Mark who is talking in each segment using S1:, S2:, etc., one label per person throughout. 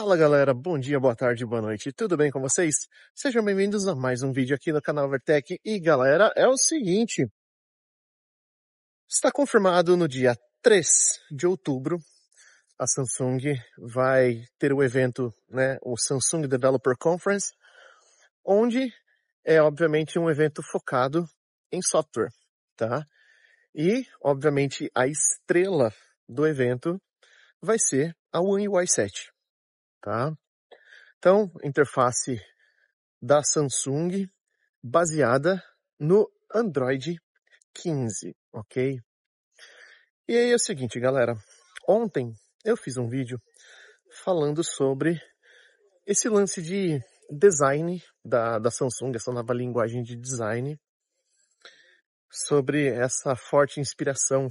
S1: Fala galera, bom dia, boa tarde, boa noite, tudo bem com vocês? Sejam bem-vindos a mais um vídeo aqui no canal Vertec e galera, é o seguinte, está confirmado no dia 3 de outubro, a Samsung vai ter o evento, né, o Samsung Developer Conference, onde é obviamente um evento focado em software, tá? E, obviamente, a estrela do evento vai ser a One UI 7 tá? Então, interface da Samsung baseada no Android 15, ok? E aí é o seguinte, galera. Ontem eu fiz um vídeo falando sobre esse lance de design da, da Samsung, essa nova linguagem de design, sobre essa forte inspiração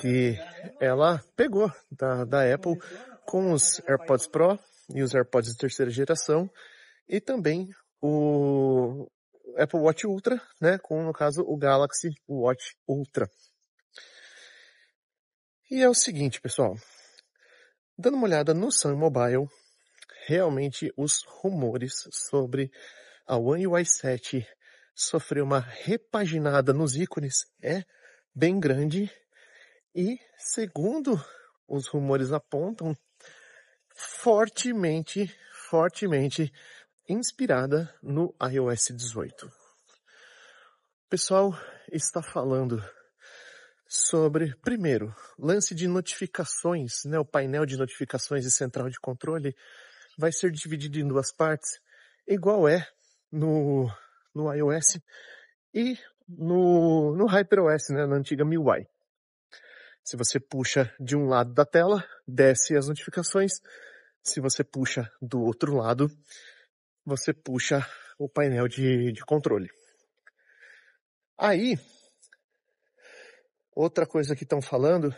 S1: que ela pegou da, da Apple com os AirPods Pro e os AirPods de terceira geração e também o Apple Watch Ultra, né, com no caso o Galaxy Watch Ultra. E é o seguinte, pessoal, dando uma olhada no Sun Mobile, realmente os rumores sobre a One UI 7 sofrer uma repaginada nos ícones é bem grande e segundo os rumores apontam fortemente, fortemente inspirada no iOS 18. O pessoal está falando sobre, primeiro, lance de notificações, né? O painel de notificações e central de controle vai ser dividido em duas partes, igual é no, no iOS e no, no HyperOS, né? Na antiga MIUI. Se você puxa de um lado da tela, desce as notificações. Se você puxa do outro lado, você puxa o painel de, de controle. Aí, outra coisa que estão falando,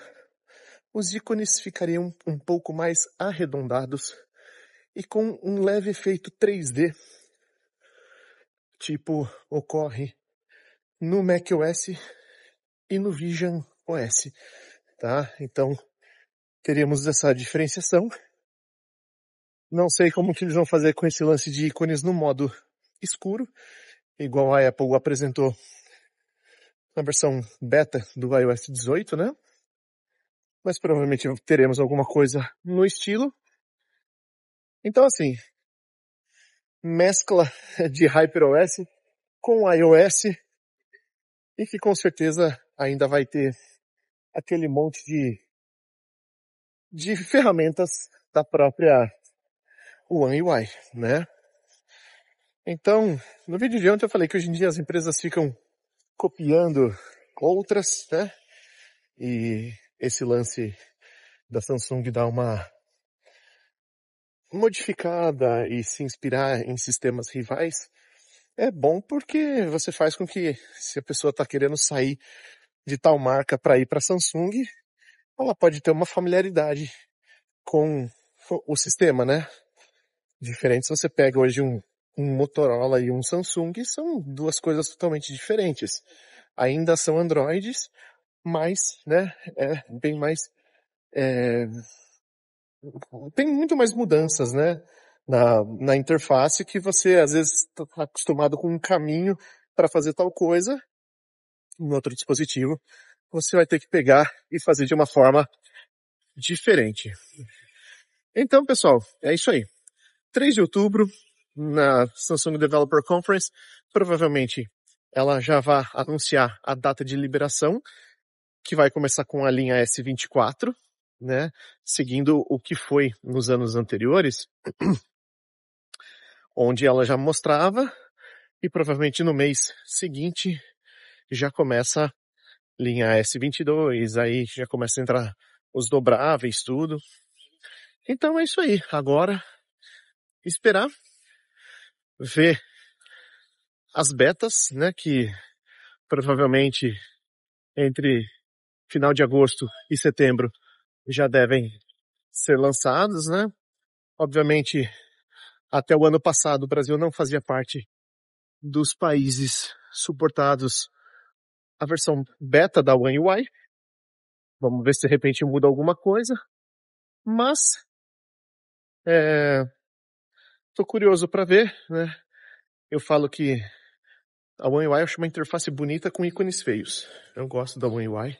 S1: os ícones ficariam um pouco mais arredondados e com um leve efeito 3D, tipo ocorre no macOS e no Vision OS tá? Então, teríamos essa diferenciação. Não sei como que eles vão fazer com esse lance de ícones no modo escuro, igual a Apple apresentou na versão beta do iOS 18, né? Mas provavelmente teremos alguma coisa no estilo. Então, assim, mescla de HyperOS com iOS e que com certeza ainda vai ter aquele monte de, de ferramentas da própria One UI, né? Então, no vídeo de ontem eu falei que hoje em dia as empresas ficam copiando outras, né? E esse lance da Samsung dar uma modificada e se inspirar em sistemas rivais é bom porque você faz com que se a pessoa está querendo sair de tal marca para ir para Samsung, ela pode ter uma familiaridade com o sistema, né? Diferente se você pega hoje um, um Motorola e um Samsung, são duas coisas totalmente diferentes. Ainda são Androids, mas, né, é bem mais, é, tem muito mais mudanças, né, na, na interface que você às vezes está acostumado com um caminho para fazer tal coisa em outro dispositivo, você vai ter que pegar e fazer de uma forma diferente. Então, pessoal, é isso aí. 3 de outubro, na Samsung Developer Conference, provavelmente ela já vai anunciar a data de liberação, que vai começar com a linha S24, né? Seguindo o que foi nos anos anteriores, onde ela já mostrava, e provavelmente no mês seguinte já começa linha S22, aí já começa a entrar os dobráveis, tudo. Então é isso aí. Agora, esperar ver as betas, né, que provavelmente entre final de agosto e setembro já devem ser lançadas, né? Obviamente, até o ano passado o Brasil não fazia parte dos países suportados a versão beta da One UI. Vamos ver se de repente muda alguma coisa. Mas estou é, curioso para ver, né? Eu falo que a One UI acho uma interface bonita com ícones feios. Eu gosto da One UI.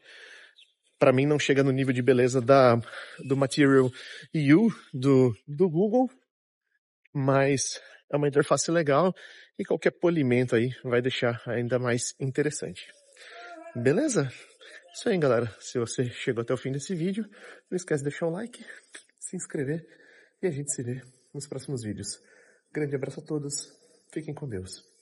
S1: Para mim não chega no nível de beleza da do Material U do do Google, mas é uma interface legal e qualquer polimento aí vai deixar ainda mais interessante. Beleza? É isso aí, galera. Se você chegou até o fim desse vídeo, não esquece de deixar o like, se inscrever e a gente se vê nos próximos vídeos. Grande abraço a todos. Fiquem com Deus.